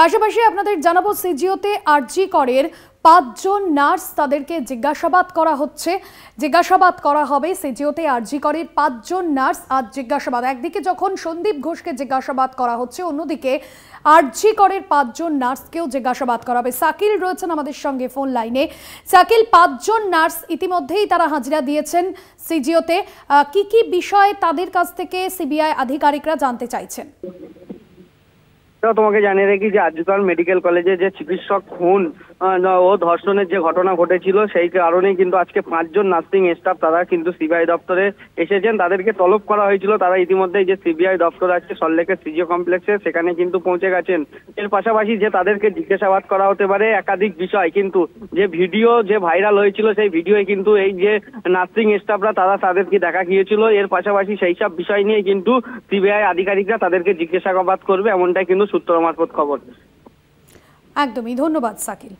পাশাপাশি আপনাদের জানাবো সিজিওতে আরজি করের পাঁচজন নার্স তাদেরকে জিজ্ঞাসাবাদ করা হচ্ছে জিজ্ঞাসাবাদ করা হবে সিজিওতে আরজি করের পাঁচজন নার্স আজ জিজ্ঞাসাবাদ একদিকে যখন সন্দীপ ঘোষকে জিজ্ঞাসাবাদ করা হচ্ছে অন্যদিকে আরজি করের পাঁচজন নার্সকেও জিজ্ঞাসাবাদ করা হবে সাকিল রয়েছেন আমাদের সঙ্গে ফোন লাইনে সাকিল পাঁচজন নার্স ইতিমধ্যেই তারা হাজিরা দিয়েছেন সিজিওতে কি কি বিষয়ে তাদের কাছ থেকে সিবিআই আধিকারিকরা জানতে চাইছেন তো তোমাকে জানিয়ে রাখি যে আজকাল মেডিকেল কলেজে যে চিকিৎসক খুন ও ধর্ষণের যে ঘটনা ঘটেছিল সেই কারণেই কিন্তু আজকে পাঁচজন নার্সিং স্টাফ তারা কিন্তু সিবিআই দপ্তরে এসেছেন তাদেরকে তলব করা হয়েছিল তারা ইতিমধ্যে যে সিবিআই দপ্তর আছে সল্লেকের সিজিও কমপ্লেক্সে সেখানে কিন্তু পৌঁছে গেছেন এর পাশাপাশি যে তাদেরকে জিজ্ঞাসাবাদ করা হতে পারে একাধিক বিষয় কিন্তু যে ভিডিও যে ভাইরাল হয়েছিল সেই ভিডিওয়ে কিন্তু এই যে নার্সিং স্টাফরা তারা তাদেরকে দেখা গিয়েছিল এর পাশাপাশি সেই সব বিষয় নিয়ে কিন্তু সিবিআই আধিকারিকরা তাদেরকে জিজ্ঞাসাবাদ করবে এমনটাই কিন্তু সূত্র মারফত খবর একদমই ধন্যবাদ সাকিল